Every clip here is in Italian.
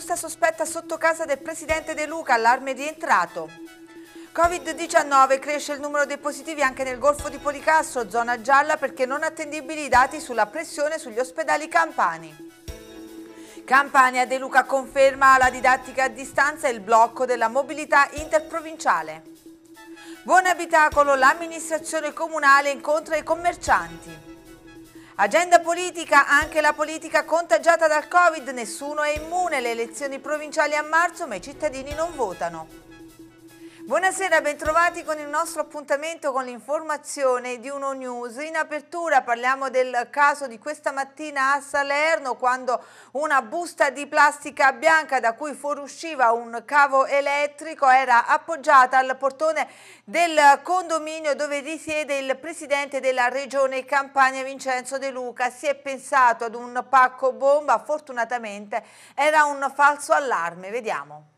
Augusta sospetta sotto casa del presidente De Luca allarme rientrato. Covid-19 cresce il numero dei positivi anche nel Golfo di Policastro, zona gialla perché non attendibili i dati sulla pressione sugli ospedali campani. Campania De Luca conferma la didattica a distanza e il blocco della mobilità interprovinciale. Buon abitacolo, l'amministrazione comunale incontra i commercianti. Agenda politica, anche la politica contagiata dal Covid, nessuno è immune, le elezioni provinciali a marzo ma i cittadini non votano. Buonasera, bentrovati con il nostro appuntamento con l'informazione di Uno News. In apertura parliamo del caso di questa mattina a Salerno quando una busta di plastica bianca da cui fuoriusciva un cavo elettrico era appoggiata al portone del condominio dove risiede il presidente della regione Campania Vincenzo De Luca. Si è pensato ad un pacco bomba, fortunatamente era un falso allarme. Vediamo.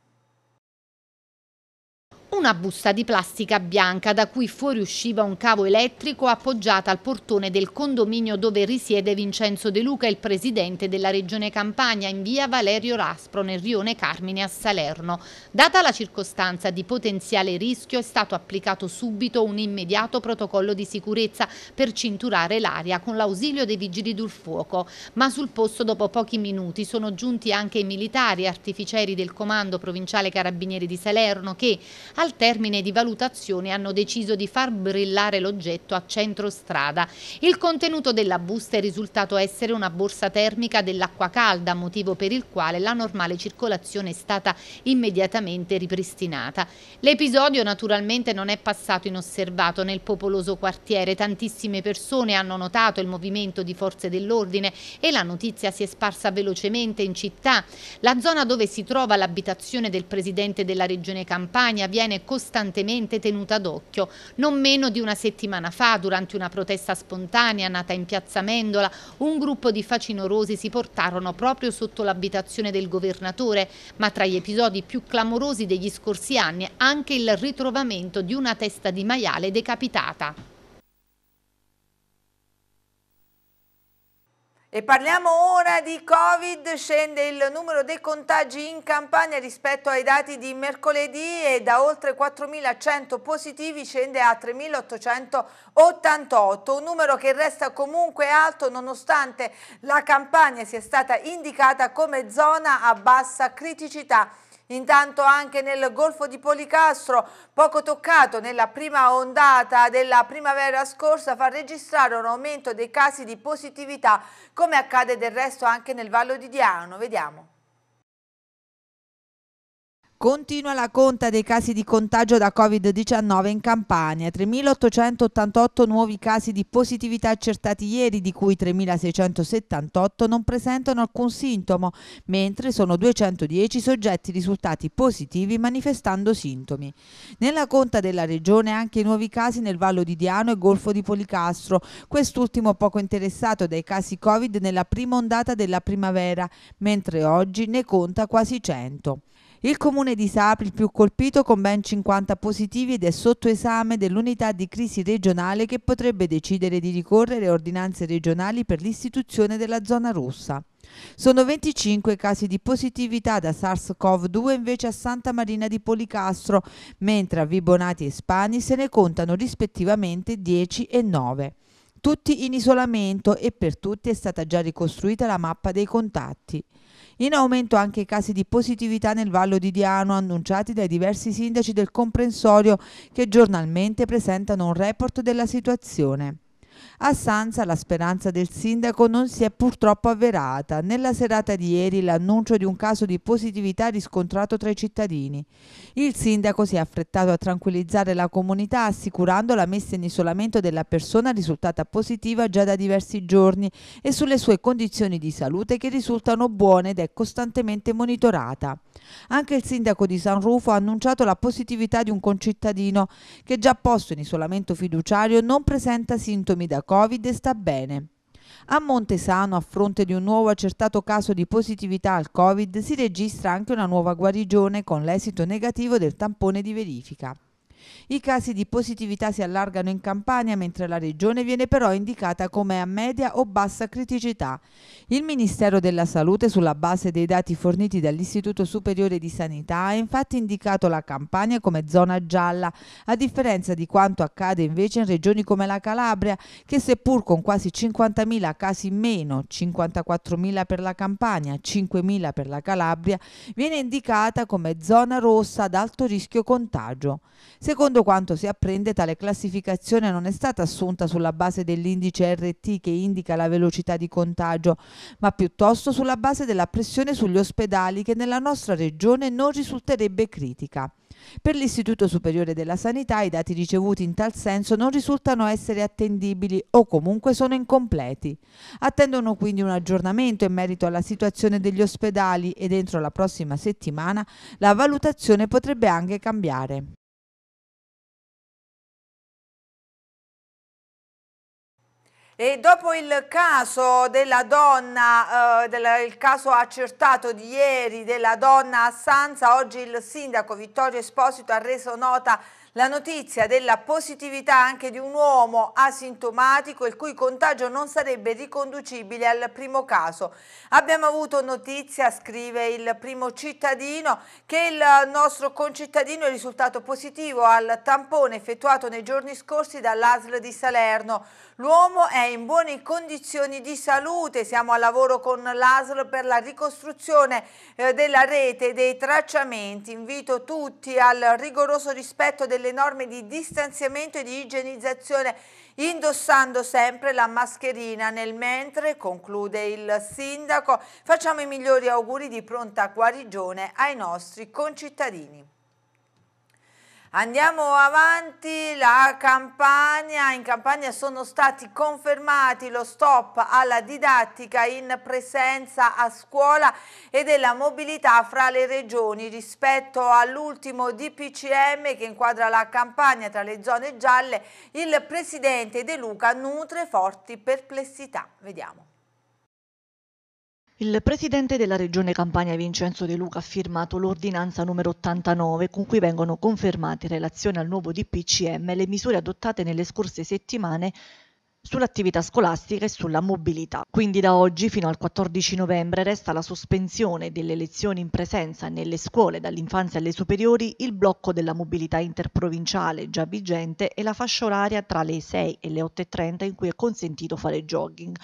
Una busta di plastica bianca da cui fuoriusciva un cavo elettrico appoggiata al portone del condominio dove risiede Vincenzo De Luca, il presidente della regione Campania, in via Valerio Raspro nel rione Carmine a Salerno. Data la circostanza di potenziale rischio è stato applicato subito un immediato protocollo di sicurezza per cinturare l'aria con l'ausilio dei vigili del fuoco, ma sul posto dopo pochi minuti sono giunti anche i militari artificieri del comando provinciale Carabinieri di Salerno che al termine di valutazione hanno deciso di far brillare l'oggetto a centro strada. Il contenuto della busta è risultato essere una borsa termica dell'acqua calda, motivo per il quale la normale circolazione è stata immediatamente ripristinata. L'episodio naturalmente non è passato inosservato nel popoloso quartiere, tantissime persone hanno notato il movimento di forze dell'ordine e la notizia si è sparsa velocemente in città. La zona dove si trova l'abitazione del presidente della regione Campania viene viene costantemente tenuta d'occhio. Non meno di una settimana fa, durante una protesta spontanea nata in Piazza Mendola, un gruppo di facinorosi si portarono proprio sotto l'abitazione del governatore, ma tra gli episodi più clamorosi degli scorsi anni anche il ritrovamento di una testa di maiale decapitata. E parliamo ora di Covid, scende il numero dei contagi in campagna rispetto ai dati di mercoledì e da oltre 4.100 positivi scende a 3.888, un numero che resta comunque alto nonostante la campagna sia stata indicata come zona a bassa criticità. Intanto anche nel Golfo di Policastro, poco toccato nella prima ondata della primavera scorsa, fa registrare un aumento dei casi di positività, come accade del resto anche nel Vallo di Diano. Vediamo. Continua la conta dei casi di contagio da Covid-19 in Campania. 3.888 nuovi casi di positività accertati ieri, di cui 3.678 non presentano alcun sintomo, mentre sono 210 soggetti risultati positivi manifestando sintomi. Nella conta della regione anche i nuovi casi nel Vallo di Diano e Golfo di Policastro, quest'ultimo poco interessato dai casi Covid nella prima ondata della primavera, mentre oggi ne conta quasi 100. Il comune di Sapri, il più colpito, con ben 50 positivi ed è sotto esame dell'unità di crisi regionale che potrebbe decidere di ricorrere a ordinanze regionali per l'istituzione della zona rossa. Sono 25 casi di positività da SARS-CoV-2 invece a Santa Marina di Policastro, mentre a Vibonati e Spani se ne contano rispettivamente 10 e 9 tutti in isolamento e per tutti è stata già ricostruita la mappa dei contatti. In aumento anche i casi di positività nel Vallo di Diano annunciati dai diversi sindaci del comprensorio che giornalmente presentano un report della situazione. A Sanza la speranza del sindaco non si è purtroppo avverata. Nella serata di ieri l'annuncio di un caso di positività riscontrato tra i cittadini. Il sindaco si è affrettato a tranquillizzare la comunità assicurando la messa in isolamento della persona risultata positiva già da diversi giorni e sulle sue condizioni di salute che risultano buone ed è costantemente monitorata. Anche il sindaco di San Rufo ha annunciato la positività di un concittadino che già posto in isolamento fiduciario non presenta sintomi da Covid sta bene. A Montesano, a fronte di un nuovo accertato caso di positività al Covid, si registra anche una nuova guarigione con l'esito negativo del tampone di verifica. I casi di positività si allargano in Campania, mentre la regione viene però indicata come a media o bassa criticità. Il Ministero della Salute, sulla base dei dati forniti dall'Istituto Superiore di Sanità, ha infatti indicato la Campania come zona gialla, a differenza di quanto accade invece in regioni come la Calabria, che seppur con quasi 50.000 casi in meno, 54.000 per la Campania, 5.000 per la Calabria, viene indicata come zona rossa ad alto rischio contagio. Se Secondo quanto si apprende, tale classificazione non è stata assunta sulla base dell'indice RT che indica la velocità di contagio, ma piuttosto sulla base della pressione sugli ospedali che nella nostra regione non risulterebbe critica. Per l'Istituto Superiore della Sanità i dati ricevuti in tal senso non risultano essere attendibili o comunque sono incompleti. Attendono quindi un aggiornamento in merito alla situazione degli ospedali e entro la prossima settimana la valutazione potrebbe anche cambiare. E dopo il caso della donna, eh, del, il caso accertato di ieri della donna a Sanza, oggi il sindaco Vittorio Esposito ha reso nota la notizia della positività anche di un uomo asintomatico il cui contagio non sarebbe riconducibile al primo caso. Abbiamo avuto notizia, scrive il primo cittadino, che il nostro concittadino è risultato positivo al tampone effettuato nei giorni scorsi dall'ASL di Salerno. L'uomo è in buone condizioni di salute, siamo a lavoro con l'ASL per la ricostruzione eh, della rete dei tracciamenti. Invito tutti al rigoroso rispetto delle norme di distanziamento e di igienizzazione indossando sempre la mascherina. Nel mentre, conclude il sindaco, facciamo i migliori auguri di pronta guarigione ai nostri concittadini. Andiamo avanti, la campagna, in campagna sono stati confermati lo stop alla didattica in presenza a scuola e della mobilità fra le regioni rispetto all'ultimo DPCM che inquadra la campagna tra le zone gialle, il presidente De Luca nutre forti perplessità. Vediamo. Il presidente della Regione Campania Vincenzo De Luca ha firmato l'ordinanza numero 89 con cui vengono confermate in relazione al nuovo DPCM le misure adottate nelle scorse settimane sull'attività scolastica e sulla mobilità. Quindi da oggi fino al 14 novembre resta la sospensione delle lezioni in presenza nelle scuole dall'infanzia alle superiori, il blocco della mobilità interprovinciale già vigente e la fascia oraria tra le 6 e le 8.30 in cui è consentito fare jogging.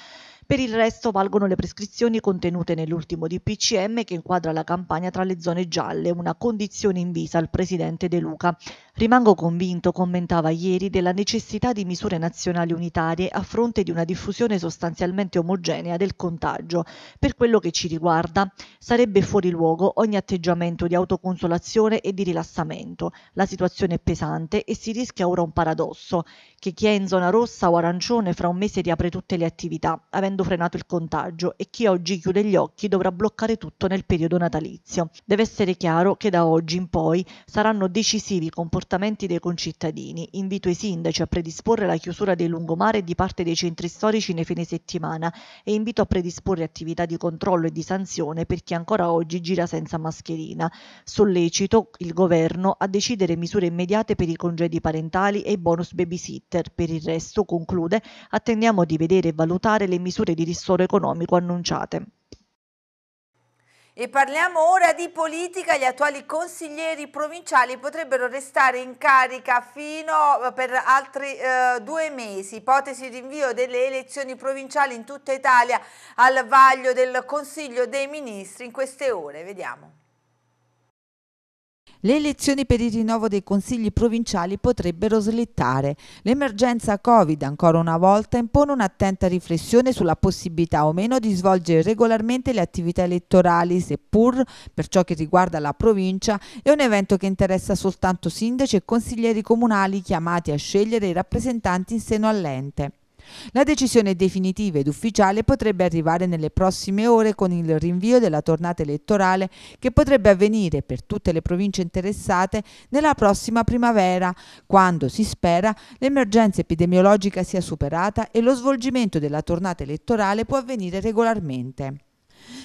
Per il resto valgono le prescrizioni contenute nell'ultimo DPCM che inquadra la campagna tra le zone gialle, una condizione invisa al presidente De Luca. Rimango convinto, commentava ieri, della necessità di misure nazionali unitarie a fronte di una diffusione sostanzialmente omogenea del contagio. Per quello che ci riguarda, sarebbe fuori luogo ogni atteggiamento di autoconsolazione e di rilassamento. La situazione è pesante e si rischia ora un paradosso, che chi è in zona rossa o arancione fra un mese riapre tutte le attività, avendo frenato il contagio, e chi oggi chiude gli occhi dovrà bloccare tutto nel periodo natalizio. Deve essere chiaro che da oggi in poi saranno decisivi i comportamenti comportamenti dei concittadini, invito i sindaci a predisporre la chiusura dei lungomare e di parte dei centri storici nei fine settimana e invito a predisporre attività di controllo e di sanzione per chi ancora oggi gira senza mascherina. Sollecito il governo a decidere misure immediate per i congedi parentali e i bonus babysitter. Per il resto, conclude, attendiamo di vedere e valutare le misure di ristoro economico annunciate. E parliamo ora di politica, gli attuali consiglieri provinciali potrebbero restare in carica fino eh, per altri eh, due mesi, ipotesi di invio delle elezioni provinciali in tutta Italia al vaglio del Consiglio dei Ministri in queste ore, vediamo. Le elezioni per il rinnovo dei consigli provinciali potrebbero slittare. L'emergenza Covid, ancora una volta, impone un'attenta riflessione sulla possibilità o meno di svolgere regolarmente le attività elettorali, seppur per ciò che riguarda la provincia è un evento che interessa soltanto sindaci e consiglieri comunali chiamati a scegliere i rappresentanti in seno all'ente. La decisione definitiva ed ufficiale potrebbe arrivare nelle prossime ore con il rinvio della tornata elettorale che potrebbe avvenire per tutte le province interessate nella prossima primavera, quando, si spera, l'emergenza epidemiologica sia superata e lo svolgimento della tornata elettorale può avvenire regolarmente.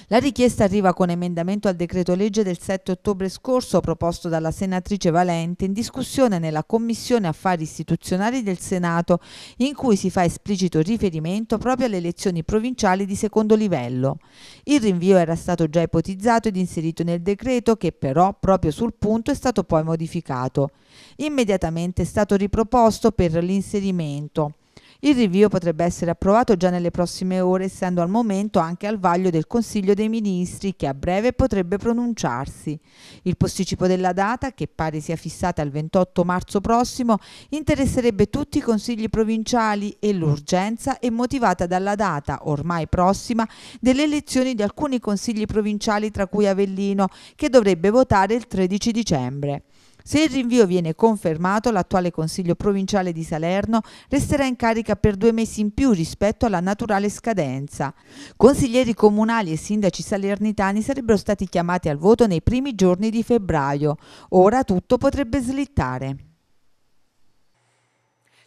La richiesta arriva con emendamento al decreto legge del 7 ottobre scorso proposto dalla senatrice Valente in discussione nella Commissione Affari Istituzionali del Senato in cui si fa esplicito riferimento proprio alle elezioni provinciali di secondo livello. Il rinvio era stato già ipotizzato ed inserito nel decreto che però proprio sul punto è stato poi modificato. Immediatamente è stato riproposto per l'inserimento il rinvio potrebbe essere approvato già nelle prossime ore, essendo al momento anche al vaglio del Consiglio dei Ministri che a breve potrebbe pronunciarsi. Il posticipo della data, che pare sia fissata al 28 marzo prossimo, interesserebbe tutti i consigli provinciali e l'urgenza è motivata dalla data, ormai prossima, delle elezioni di alcuni consigli provinciali, tra cui Avellino, che dovrebbe votare il 13 dicembre. Se il rinvio viene confermato, l'attuale Consiglio provinciale di Salerno resterà in carica per due mesi in più rispetto alla naturale scadenza. Consiglieri comunali e sindaci salernitani sarebbero stati chiamati al voto nei primi giorni di febbraio. Ora tutto potrebbe slittare.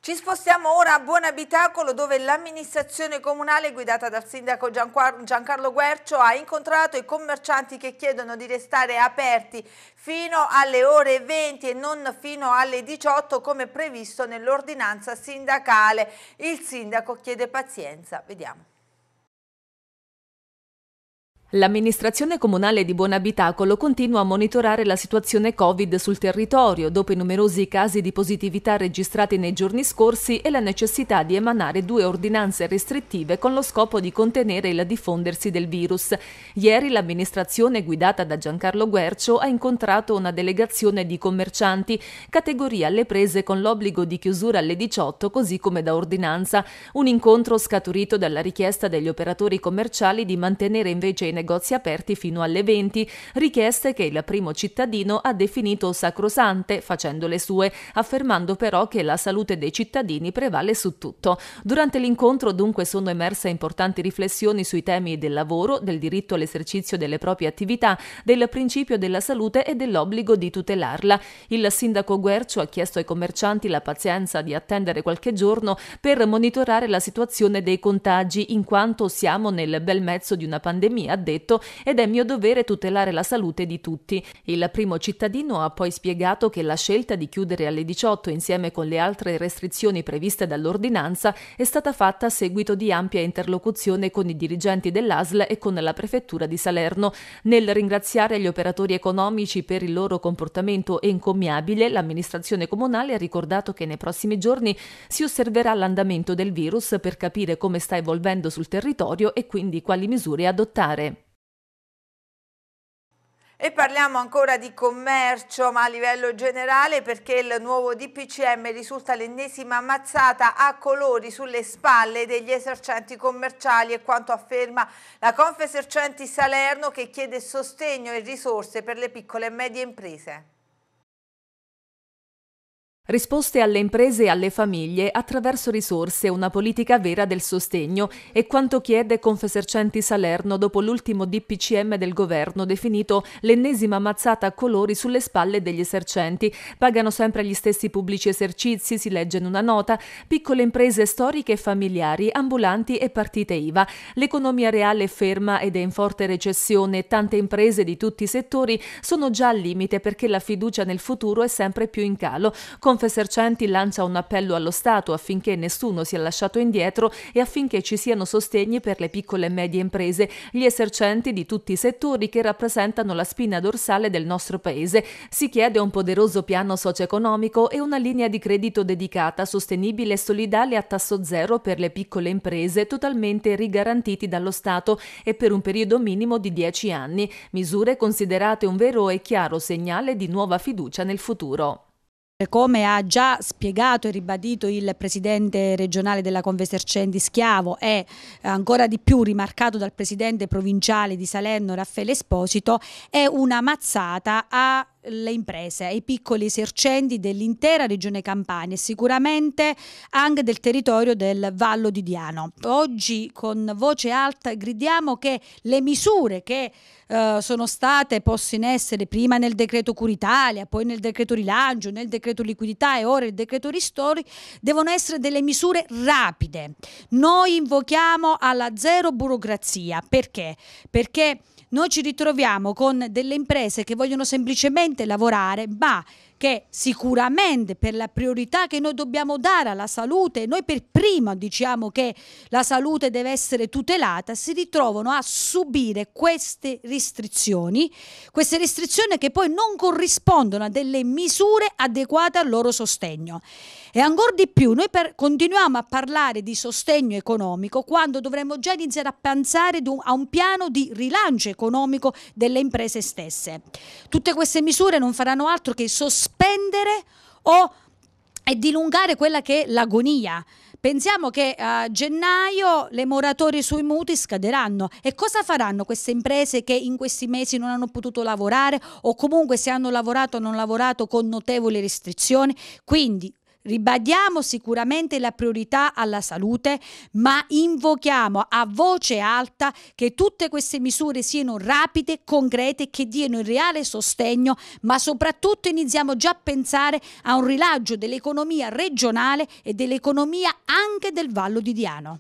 Ci spostiamo ora a Buonabitacolo dove l'amministrazione comunale guidata dal sindaco Giancarlo Guercio ha incontrato i commercianti che chiedono di restare aperti fino alle ore 20 e non fino alle 18 come previsto nell'ordinanza sindacale. Il sindaco chiede pazienza. Vediamo. L'amministrazione comunale di Buonabitacolo continua a monitorare la situazione Covid sul territorio dopo i numerosi casi di positività registrati nei giorni scorsi e la necessità di emanare due ordinanze restrittive con lo scopo di contenere il diffondersi del virus. Ieri l'amministrazione guidata da Giancarlo Guercio ha incontrato una delegazione di commercianti, categoria alle prese con l'obbligo di chiusura alle 18 così come da ordinanza, un incontro scaturito dalla richiesta degli operatori commerciali di mantenere invece i in negozi aperti fino alle 20, richieste che il primo cittadino ha definito sacrosante, facendo le sue, affermando però che la salute dei cittadini prevale su tutto. Durante l'incontro dunque sono emerse importanti riflessioni sui temi del lavoro, del diritto all'esercizio delle proprie attività, del principio della salute e dell'obbligo di tutelarla. Il sindaco Guercio ha chiesto ai commercianti la pazienza di attendere qualche giorno per monitorare la situazione dei contagi, in quanto siamo nel bel mezzo di una pandemia detto ed è mio dovere tutelare la salute di tutti. Il primo cittadino ha poi spiegato che la scelta di chiudere alle 18 insieme con le altre restrizioni previste dall'ordinanza è stata fatta a seguito di ampia interlocuzione con i dirigenti dell'ASL e con la prefettura di Salerno. Nel ringraziare gli operatori economici per il loro comportamento encomiabile, l'amministrazione comunale ha ricordato che nei prossimi giorni si osserverà l'andamento del virus per capire come sta evolvendo sul territorio e quindi quali misure adottare. E parliamo ancora di commercio, ma a livello generale, perché il nuovo DPCM risulta l'ennesima mazzata a colori sulle spalle degli esercenti commerciali e quanto afferma la Confesercenti Salerno che chiede sostegno e risorse per le piccole e medie imprese. Risposte alle imprese e alle famiglie attraverso risorse e una politica vera del sostegno è quanto chiede Confesercenti Salerno dopo l'ultimo DPCM del governo definito l'ennesima mazzata a colori sulle spalle degli esercenti. Pagano sempre gli stessi pubblici esercizi, si legge in una nota, piccole imprese storiche e familiari, ambulanti e partite IVA. L'economia reale è ferma ed è in forte recessione tante imprese di tutti i settori sono già al limite perché la fiducia nel futuro è sempre più in calo. Con Confesercenti lancia un appello allo Stato affinché nessuno sia lasciato indietro e affinché ci siano sostegni per le piccole e medie imprese, gli esercenti di tutti i settori che rappresentano la spina dorsale del nostro paese. Si chiede un poderoso piano socio-economico e una linea di credito dedicata, sostenibile e solidale a tasso zero per le piccole imprese totalmente rigarantiti dallo Stato e per un periodo minimo di 10 anni, misure considerate un vero e chiaro segnale di nuova fiducia nel futuro. Come ha già spiegato e ribadito il presidente regionale della Convesercendi Schiavo e ancora di più rimarcato dal presidente provinciale di Salerno Raffaele Esposito, è una mazzata a le imprese, i piccoli esercenti dell'intera regione Campania e sicuramente anche del territorio del Vallo di Diano. Oggi con voce alta gridiamo che le misure che eh, sono state poste in essere prima nel decreto Curitalia, poi nel decreto rilancio, nel decreto liquidità e ora il decreto ristori devono essere delle misure rapide. Noi invochiamo alla zero burocrazia perché? Perché noi ci ritroviamo con delle imprese che vogliono semplicemente lavorare, ma che sicuramente per la priorità che noi dobbiamo dare alla salute, noi per prima diciamo che la salute deve essere tutelata, si ritrovano a subire queste restrizioni, queste restrizioni che poi non corrispondono a delle misure adeguate al loro sostegno. E ancora di più, noi per, continuiamo a parlare di sostegno economico quando dovremmo già iniziare a pensare un, a un piano di rilancio economico economico delle imprese stesse. Tutte queste misure non faranno altro che sospendere o dilungare quella che è l'agonia. Pensiamo che a eh, gennaio le moratorie sui mutui scaderanno e cosa faranno queste imprese che in questi mesi non hanno potuto lavorare o comunque se hanno lavorato hanno lavorato con notevoli restrizioni? Quindi Ribadiamo sicuramente la priorità alla salute, ma invochiamo a voce alta che tutte queste misure siano rapide, concrete, che diano il reale sostegno, ma soprattutto iniziamo già a pensare a un rilaggio dell'economia regionale e dell'economia anche del Vallo di Diano.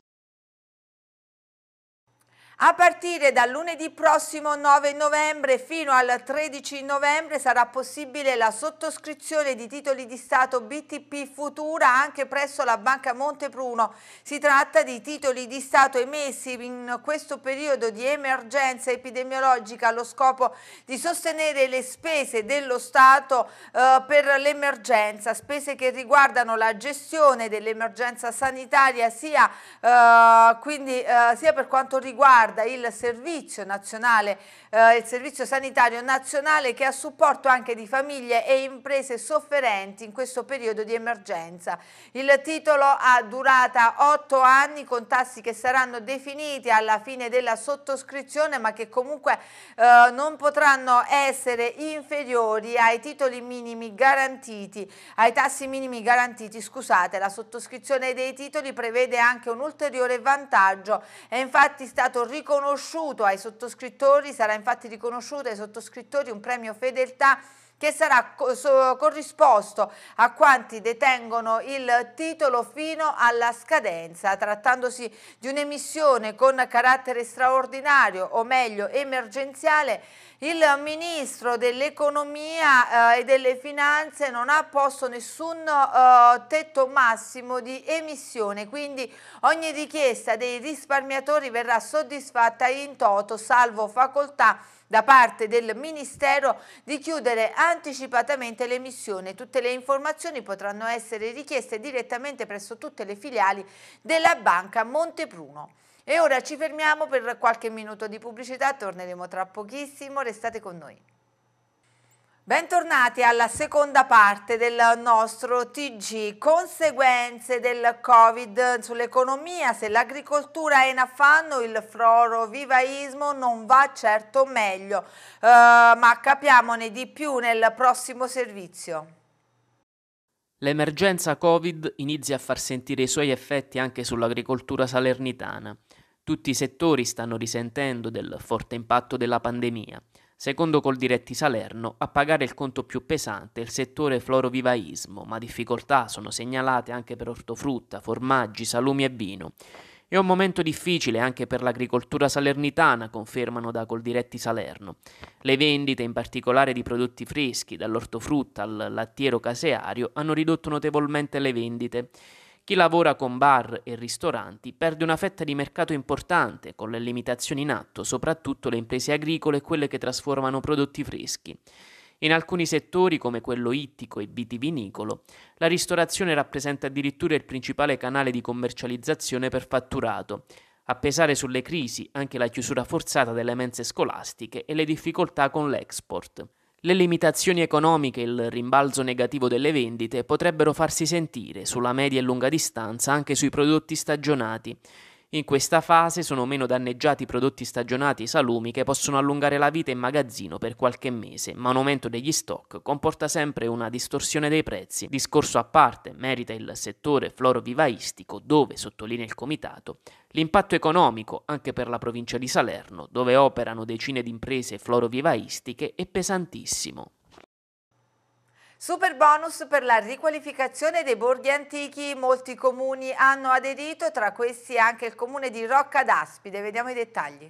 A partire dal lunedì prossimo 9 novembre fino al 13 novembre sarà possibile la sottoscrizione di titoli di Stato BTP Futura anche presso la Banca Montepruno. Si tratta di titoli di Stato emessi in questo periodo di emergenza epidemiologica allo scopo di sostenere le spese dello Stato eh, per l'emergenza, spese che riguardano la gestione dell'emergenza sanitaria sia, eh, quindi, eh, sia per quanto riguarda riguarda il servizio, nazionale, eh, il servizio sanitario nazionale che ha supporto anche di famiglie e imprese sofferenti in questo periodo di emergenza. Il titolo ha durata 8 anni con tassi che saranno definiti alla fine della sottoscrizione ma che comunque eh, non potranno essere inferiori ai titoli minimi garantiti, ai tassi minimi garantiti, scusate, la sottoscrizione dei titoli prevede anche un ulteriore vantaggio, è infatti stato riconosciuto ai sottoscrittori, sarà infatti riconosciuto ai sottoscrittori un premio fedeltà che sarà corrisposto a quanti detengono il titolo fino alla scadenza, trattandosi di un'emissione con carattere straordinario o meglio emergenziale, il Ministro dell'Economia eh, e delle Finanze non ha posto nessun eh, tetto massimo di emissione, quindi ogni richiesta dei risparmiatori verrà soddisfatta in toto, salvo facoltà da parte del Ministero di chiudere anticipatamente l'emissione. Tutte le informazioni potranno essere richieste direttamente presso tutte le filiali della Banca Montepruno. E ora ci fermiamo per qualche minuto di pubblicità, torneremo tra pochissimo, restate con noi. Bentornati alla seconda parte del nostro TG, conseguenze del Covid sull'economia, se l'agricoltura è in affanno il florovivaismo non va certo meglio, uh, ma capiamone di più nel prossimo servizio. L'emergenza Covid inizia a far sentire i suoi effetti anche sull'agricoltura salernitana. Tutti i settori stanno risentendo del forte impatto della pandemia. Secondo Coldiretti Salerno, a pagare il conto più pesante è il settore florovivaismo, ma difficoltà sono segnalate anche per ortofrutta, formaggi, salumi e vino. È un momento difficile anche per l'agricoltura salernitana, confermano da Coldiretti Salerno. Le vendite, in particolare di prodotti freschi, dall'ortofrutta al lattiero caseario, hanno ridotto notevolmente le vendite. Chi lavora con bar e ristoranti perde una fetta di mercato importante con le limitazioni in atto, soprattutto le imprese agricole e quelle che trasformano prodotti freschi. In alcuni settori, come quello ittico e vitivinicolo, la ristorazione rappresenta addirittura il principale canale di commercializzazione per fatturato. A pesare sulle crisi anche la chiusura forzata delle mense scolastiche e le difficoltà con l'export. Le limitazioni economiche e il rimbalzo negativo delle vendite potrebbero farsi sentire sulla media e lunga distanza anche sui prodotti stagionati in questa fase sono meno danneggiati i prodotti stagionati e i salumi che possono allungare la vita in magazzino per qualche mese, ma un aumento degli stock comporta sempre una distorsione dei prezzi. Discorso a parte merita il settore florovivaistico dove, sottolinea il comitato, l'impatto economico anche per la provincia di Salerno, dove operano decine di imprese florovivaistiche, è pesantissimo. Super bonus per la riqualificazione dei borghi antichi, molti comuni hanno aderito, tra questi anche il comune di Rocca d'Aspide, vediamo i dettagli.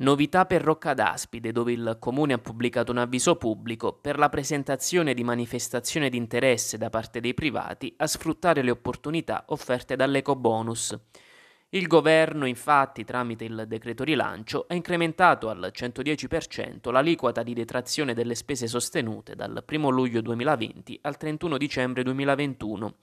Novità per Rocca d'Aspide, dove il comune ha pubblicato un avviso pubblico per la presentazione di manifestazioni di interesse da parte dei privati a sfruttare le opportunità offerte dall'ecobonus. Il governo infatti tramite il decreto rilancio ha incrementato al 110% l'aliquota di detrazione delle spese sostenute dal 1 luglio 2020 al 31 dicembre 2021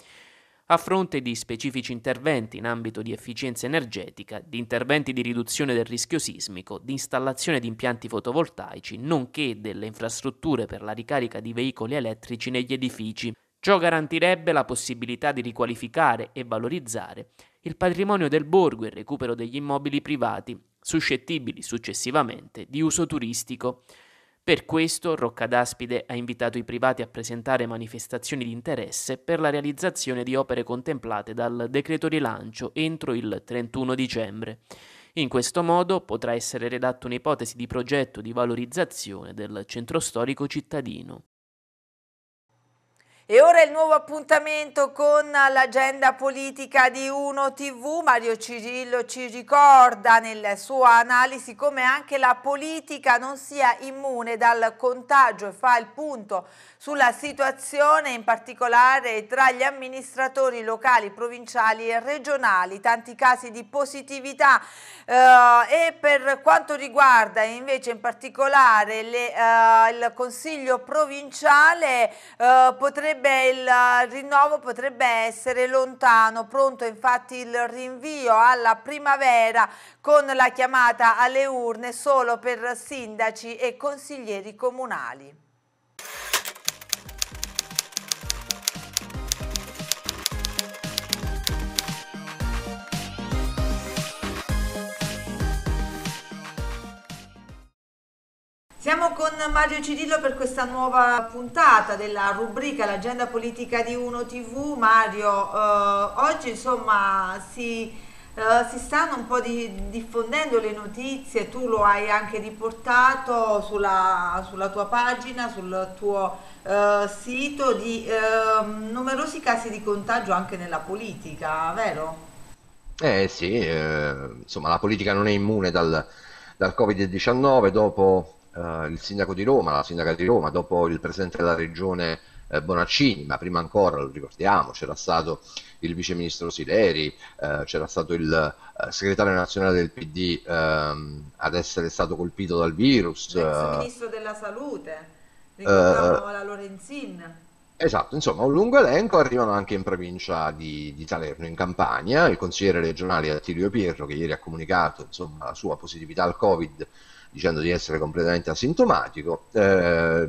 a fronte di specifici interventi in ambito di efficienza energetica, di interventi di riduzione del rischio sismico, di installazione di impianti fotovoltaici, nonché delle infrastrutture per la ricarica di veicoli elettrici negli edifici. Ciò garantirebbe la possibilità di riqualificare e valorizzare il patrimonio del borgo e il recupero degli immobili privati, suscettibili successivamente di uso turistico. Per questo Roccadaspide ha invitato i privati a presentare manifestazioni di interesse per la realizzazione di opere contemplate dal decreto rilancio entro il 31 dicembre. In questo modo potrà essere redatta un'ipotesi di progetto di valorizzazione del centro storico cittadino. E ora il nuovo appuntamento con l'agenda politica di Uno TV. Mario Cirillo ci ricorda nella sua analisi come anche la politica non sia immune dal contagio e fa il punto sulla situazione in particolare tra gli amministratori locali, provinciali e regionali. Tanti casi di positività eh, e per quanto riguarda invece in particolare le, eh, il Consiglio provinciale eh, potrebbe potrebbe, il rinnovo potrebbe essere lontano, pronto infatti il rinvio alla primavera con la chiamata alle urne solo per sindaci e consiglieri comunali. Siamo con Mario Cirillo per questa nuova puntata della rubrica L'agenda politica di Uno TV. Mario, eh, oggi insomma si, eh, si stanno un po' di, diffondendo le notizie, tu lo hai anche riportato sulla, sulla tua pagina, sul tuo eh, sito, di ehm, numerosi casi di contagio anche nella politica, vero? Eh sì, eh, insomma la politica non è immune dal, dal Covid-19 dopo eh, il sindaco di Roma, la sindaca di Roma, dopo il presidente della regione eh, Bonaccini, ma prima ancora, lo ricordiamo, c'era stato il viceministro Sileri, eh, c'era stato il eh, segretario nazionale del PD ehm, ad essere stato colpito dal virus. L'ex eh, ministro della salute, ricordiamo eh, la Lorenzin. Esatto, insomma un lungo elenco, arrivano anche in provincia di, di Salerno, in Campania, il consigliere regionale Attilio Pirro che ieri ha comunicato insomma, la sua positività al Covid dicendo di essere completamente asintomatico. Eh,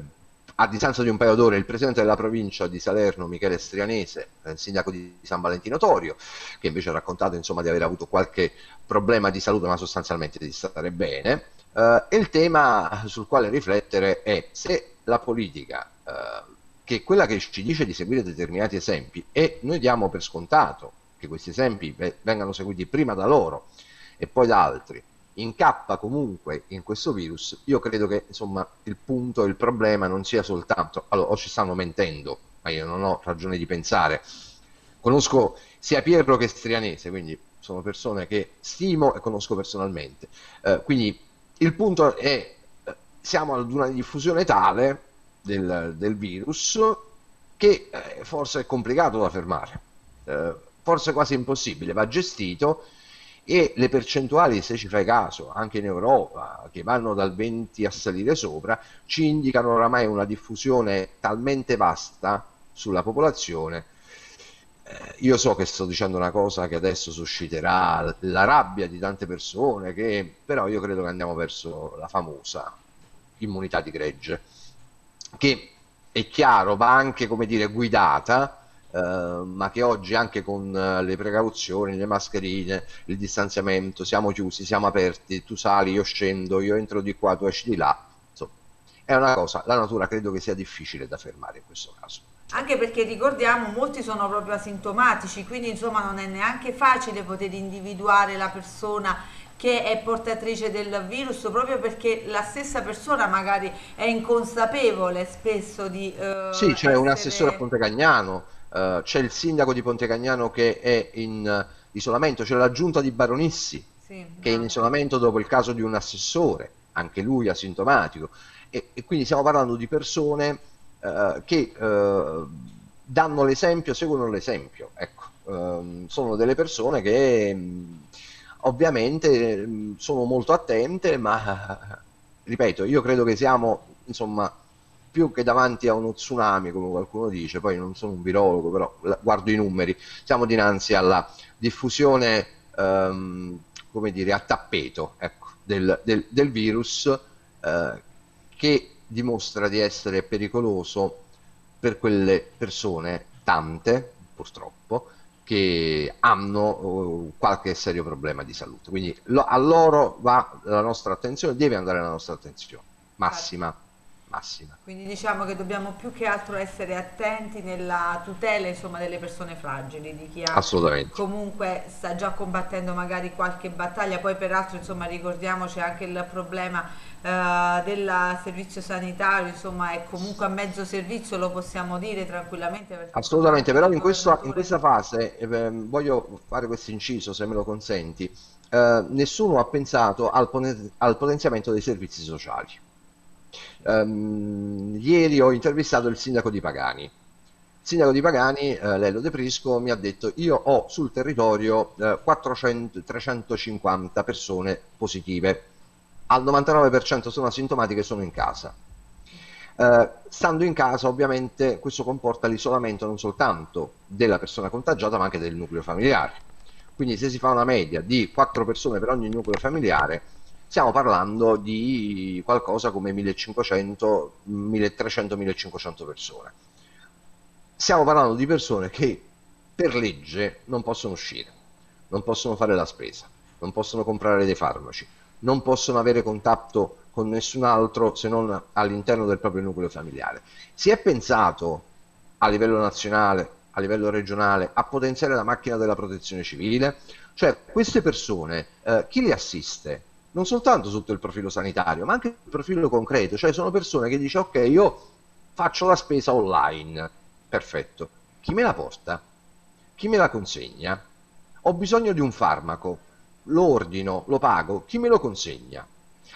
a distanza di un paio d'ore il presidente della provincia di Salerno, Michele Strianese, eh, il sindaco di San Valentino Torio, che invece ha raccontato insomma, di aver avuto qualche problema di salute, ma sostanzialmente di stare bene. Eh, e il tema sul quale riflettere è se la politica, eh, che è quella che ci dice di seguire determinati esempi, e noi diamo per scontato che questi esempi vengano seguiti prima da loro e poi da altri, incappa comunque in questo virus, io credo che insomma il punto, il problema non sia soltanto, allora o ci stanno mentendo, ma io non ho ragione di pensare, conosco sia Pietro che Strianese, quindi sono persone che stimo e conosco personalmente, eh, quindi il punto è eh, siamo ad una diffusione tale del, del virus che eh, forse è complicato da fermare, eh, forse quasi impossibile, va gestito e le percentuali, se ci fai caso, anche in Europa, che vanno dal 20 a salire sopra, ci indicano oramai una diffusione talmente vasta sulla popolazione. Eh, io so che sto dicendo una cosa che adesso susciterà la rabbia di tante persone, che, però io credo che andiamo verso la famosa immunità di gregge, che è chiaro va anche come dire guidata Ehm, ma che oggi anche con eh, le precauzioni, le mascherine, il distanziamento, siamo chiusi, siamo aperti, tu sali, io scendo, io entro di qua, tu esci di là, insomma, è una cosa, la natura credo che sia difficile da fermare in questo caso. Anche perché ricordiamo molti sono proprio asintomatici, quindi insomma non è neanche facile poter individuare la persona che è portatrice del virus proprio perché la stessa persona magari è inconsapevole spesso di... Eh, sì, c'è essere... un assessore a Ponte Cagnano eh, c'è il sindaco di Pontecagnano che è in eh, isolamento, c'è la giunta di Baronissi sì, che no. è in isolamento dopo il caso di un assessore, anche lui asintomatico. E, e quindi stiamo parlando di persone eh, che eh, danno l'esempio, seguono l'esempio. Ecco, ehm, sono delle persone che mm, ovviamente mm, sono molto attente, ma ripeto, io credo che siamo insomma più che davanti a uno tsunami, come qualcuno dice, poi non sono un virologo, però guardo i numeri, siamo dinanzi alla diffusione, ehm, come dire, a tappeto ecco, del, del, del, virus eh, che dimostra di essere pericoloso per quelle persone, tante purtroppo, che hanno uh, qualche serio problema di salute. Quindi lo, a loro va la nostra attenzione, deve andare la nostra attenzione massima massima. Quindi diciamo che dobbiamo più che altro essere attenti nella tutela insomma, delle persone fragili, di chi ha comunque sta già combattendo magari qualche battaglia, poi peraltro insomma, ricordiamoci anche il problema eh, del servizio sanitario, insomma è comunque a mezzo servizio, lo possiamo dire tranquillamente. Assolutamente, però in questa, in questa fase eh, ehm, voglio fare questo inciso se me lo consenti. Eh, nessuno ha pensato al, al potenziamento dei servizi sociali Um, ieri ho intervistato il sindaco di Pagani. Il sindaco di Pagani, eh, Lello De Prisco, mi ha detto io ho sul territorio eh, 400, 350 persone positive, al 99% sono asintomatiche e sono in casa. Eh, stando in casa ovviamente questo comporta l'isolamento non soltanto della persona contagiata ma anche del nucleo familiare. Quindi se si fa una media di 4 persone per ogni nucleo familiare stiamo parlando di qualcosa come 1500, 1300, 1500 persone. Stiamo parlando di persone che per legge non possono uscire, non possono fare la spesa, non possono comprare dei farmaci, non possono avere contatto con nessun altro se non all'interno del proprio nucleo familiare. Si è pensato a livello nazionale, a livello regionale, a potenziare la macchina della protezione civile, cioè queste persone, eh, chi le assiste? non soltanto sotto il profilo sanitario, ma anche il profilo concreto, cioè sono persone che dicono ok, io faccio la spesa online, perfetto, chi me la porta? Chi me la consegna? Ho bisogno di un farmaco, lo ordino, lo pago, chi me lo consegna?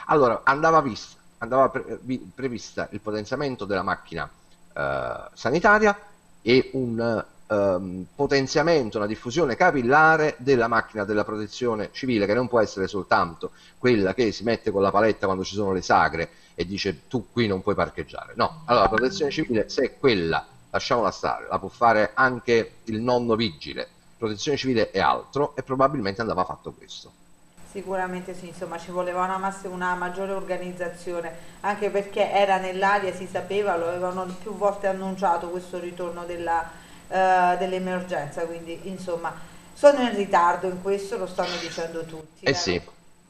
Allora, andava, vista, andava pre prevista il potenziamento della macchina eh, sanitaria e un ehm, potenziamento, una diffusione capillare della macchina della protezione civile, che non può essere soltanto quella che si mette con la paletta quando ci sono le sagre e dice tu qui non puoi parcheggiare. No, allora la protezione civile, se è quella, lasciamola stare, la può fare anche il nonno vigile, protezione civile è altro e probabilmente andava fatto questo. Sicuramente sì, insomma ci voleva una, massa, una maggiore organizzazione, anche perché era nell'aria, si sapeva, lo avevano più volte annunciato questo ritorno della eh, dell'emergenza, quindi insomma sono in ritardo in questo, lo stanno dicendo tutti. Eh, eh sì. sì.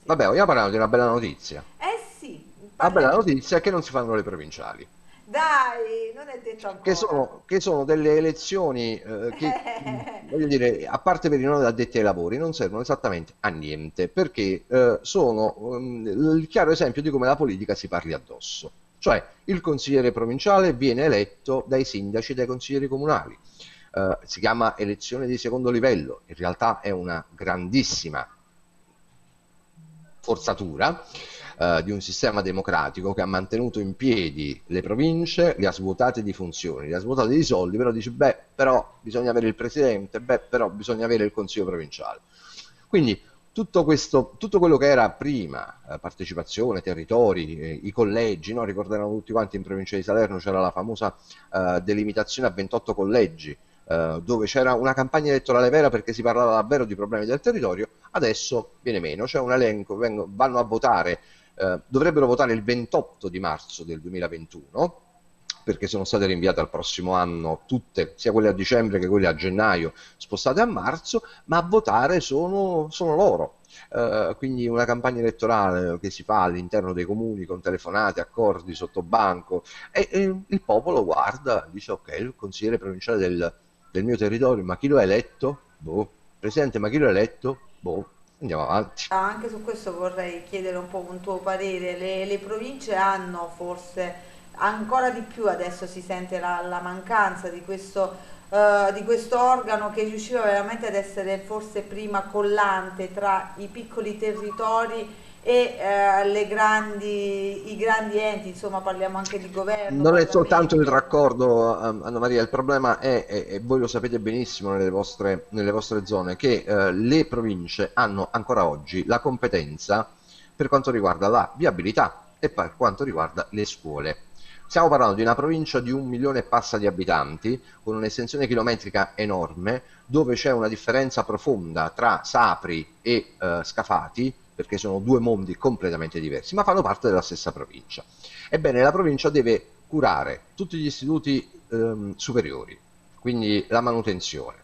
Vabbè, vogliamo parlare di una bella notizia. Eh sì. Una bella notizia è che non si fanno le provinciali. Dai, non è detto ancora. Che sono, che sono delle elezioni eh, che, voglio dire, a parte per i non addetti ai lavori, non servono esattamente a niente, perché eh, sono um, il chiaro esempio di come la politica si parli addosso. Cioè, il consigliere provinciale viene eletto dai sindaci e dai consiglieri comunali eh, si chiama elezione di secondo livello, in realtà è una grandissima forzatura eh, di un sistema democratico che ha mantenuto in piedi le province, le ha svuotate di funzioni, le ha svuotate di soldi, però dice beh però bisogna avere il presidente, beh però bisogna avere il consiglio provinciale. Quindi tutto, questo, tutto quello che era prima, eh, partecipazione, territori, eh, i collegi, no? ricorderanno tutti quanti in provincia di Salerno c'era la famosa eh, delimitazione a 28 collegi, eh, dove c'era una campagna elettorale vera perché si parlava davvero di problemi del territorio, adesso viene meno, c'è un elenco, vengono, vanno a votare, eh, dovrebbero votare il 28 di marzo del 2021 perché sono state rinviate al prossimo anno tutte, sia quelle a dicembre che quelle a gennaio, spostate a marzo, ma a votare sono, sono loro. Eh, quindi una campagna elettorale che si fa all'interno dei comuni con telefonate, accordi, sottobanco e, e il popolo guarda, dice ok, il consigliere provinciale del del mio territorio, ma chi lo ha eletto? Boh. Presidente, ma chi lo ha eletto? Boh. Andiamo avanti. Ah, anche su questo vorrei chiedere un po' un tuo parere. Le, le province hanno forse ancora di più adesso si sente la, la mancanza di questo, uh, di questo, organo che riusciva veramente ad essere forse prima collante tra i piccoli territori e eh, grandi, i grandi enti, insomma parliamo anche di governo. Non è soltanto il raccordo, eh, Anna Maria, il problema è, e voi lo sapete benissimo nelle vostre, nelle vostre zone, che eh, le province hanno ancora oggi la competenza per quanto riguarda la viabilità e per quanto riguarda le scuole. Stiamo parlando di una provincia di un milione e passa di abitanti, con un'estensione chilometrica enorme, dove c'è una differenza profonda tra Sapri e eh, Scafati, perché sono due mondi completamente diversi, ma fanno parte della stessa provincia. Ebbene, la provincia deve curare tutti gli istituti ehm, superiori, quindi la manutenzione,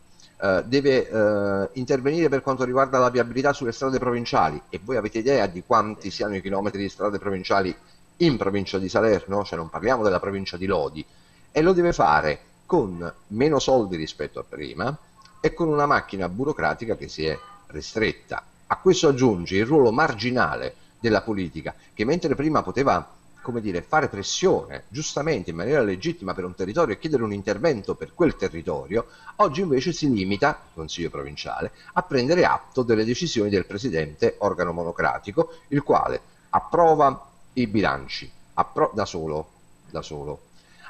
eh, deve eh, intervenire per quanto riguarda la viabilità sulle strade provinciali e voi avete idea di quanti siano i chilometri di strade provinciali in provincia di Salerno, cioè non parliamo della provincia di Lodi, e lo deve fare con meno soldi rispetto a prima e con una macchina burocratica che si è ristretta a questo aggiunge il ruolo marginale della politica, che mentre prima poteva come dire, fare pressione giustamente in maniera legittima per un territorio e chiedere un intervento per quel territorio, oggi invece si limita, Consiglio provinciale, a prendere atto delle decisioni del Presidente, organo monocratico, il quale approva i bilanci appro- da, solo, da solo,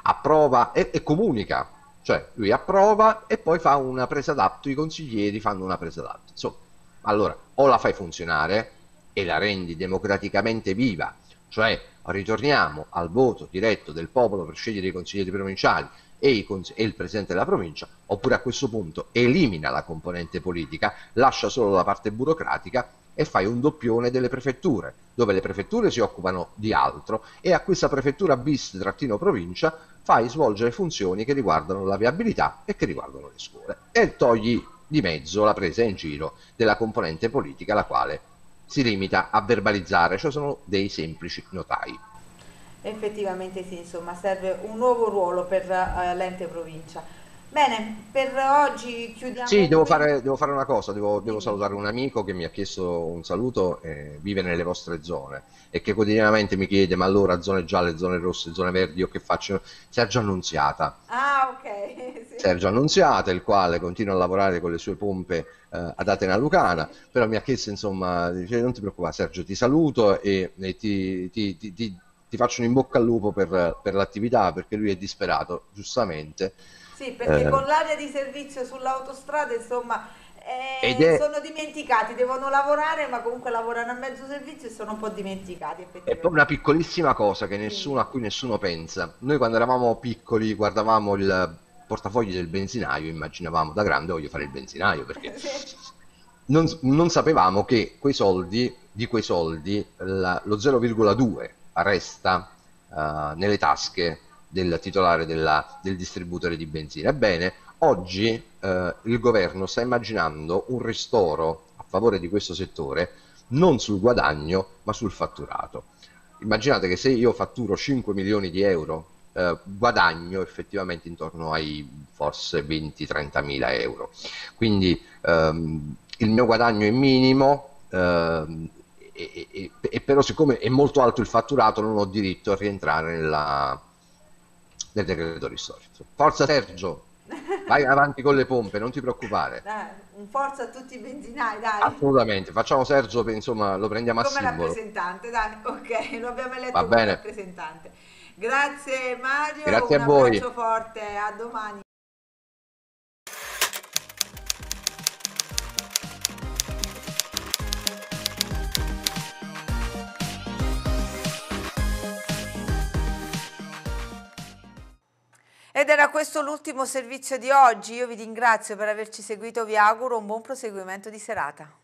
approva e, e comunica, cioè lui approva e poi fa una presa d'atto, i consiglieri fanno una presa d'atto. Insomma, allora, o la fai funzionare e la rendi democraticamente viva, cioè ritorniamo al voto diretto del popolo per scegliere i consiglieri provinciali e, il presidente della provincia, oppure a questo punto elimina la componente politica, lascia solo la parte burocratica e fai un doppione delle prefetture, dove le prefetture si occupano di altro e a questa prefettura bis-provincia fai svolgere funzioni che riguardano la viabilità e che riguardano le scuole e togli di mezzo la presa in giro della componente politica la quale si limita a verbalizzare, cioè sono dei semplici notai. Effettivamente sì, insomma serve un nuovo ruolo per eh, l'ente provincia. Bene, per oggi chiudiamo. Sì, devo fare, devo fare una cosa, devo, devo, salutare un amico che mi ha chiesto un saluto, eh, vive nelle vostre zone e che quotidianamente mi chiede ma allora zone gialle, zone rosse, zone verdi, io che faccio? Sergio Annunziata. Ah, ok. Sì. Sergio Annunziata, il quale continua a lavorare con le sue pompe eh, ad Atena Lucana, però mi ha chiesto insomma, dice, non ti preoccupare Sergio, ti saluto e, e ti, ti, ti, ti, faccio un in bocca al lupo per, per l'attività perché lui è disperato, giustamente. Sì, perché eh. con l'area di servizio sull'autostrada, insomma, eh, è... sono dimenticati, devono lavorare, ma comunque lavorano a mezzo servizio e sono un po' dimenticati. E poi una piccolissima cosa nessuno, a cui nessuno pensa. Noi quando eravamo piccoli guardavamo il portafogli del benzinaio, immaginavamo da grande voglio fare il benzinaio perché non, non, sapevamo che quei soldi, di quei soldi la, lo 0,2 resta uh, nelle tasche del titolare della, del distributore di benzina. Ebbene, oggi eh, il governo sta immaginando un ristoro a favore di questo settore non sul guadagno ma sul fatturato. Immaginate che se io fatturo 5 milioni di euro eh, guadagno effettivamente intorno ai forse 20-30 mila euro. Quindi ehm, il mio guadagno è minimo, ehm, e, e, e, però siccome è molto alto il fatturato non ho diritto a rientrare nella, del decreto risorto. Forza Sergio, vai avanti con le pompe, non ti preoccupare. Dai, un forza a tutti i benzinai, dai. Assolutamente, facciamo Sergio, insomma, lo prendiamo Come a simbolo. Come rappresentante, dai, ok, lo abbiamo eletto Va bene. rappresentante. Grazie Mario, Grazie un a voi. forte, a domani. Ed era questo l'ultimo servizio di oggi, io vi ringrazio per averci seguito, vi auguro un buon proseguimento di serata.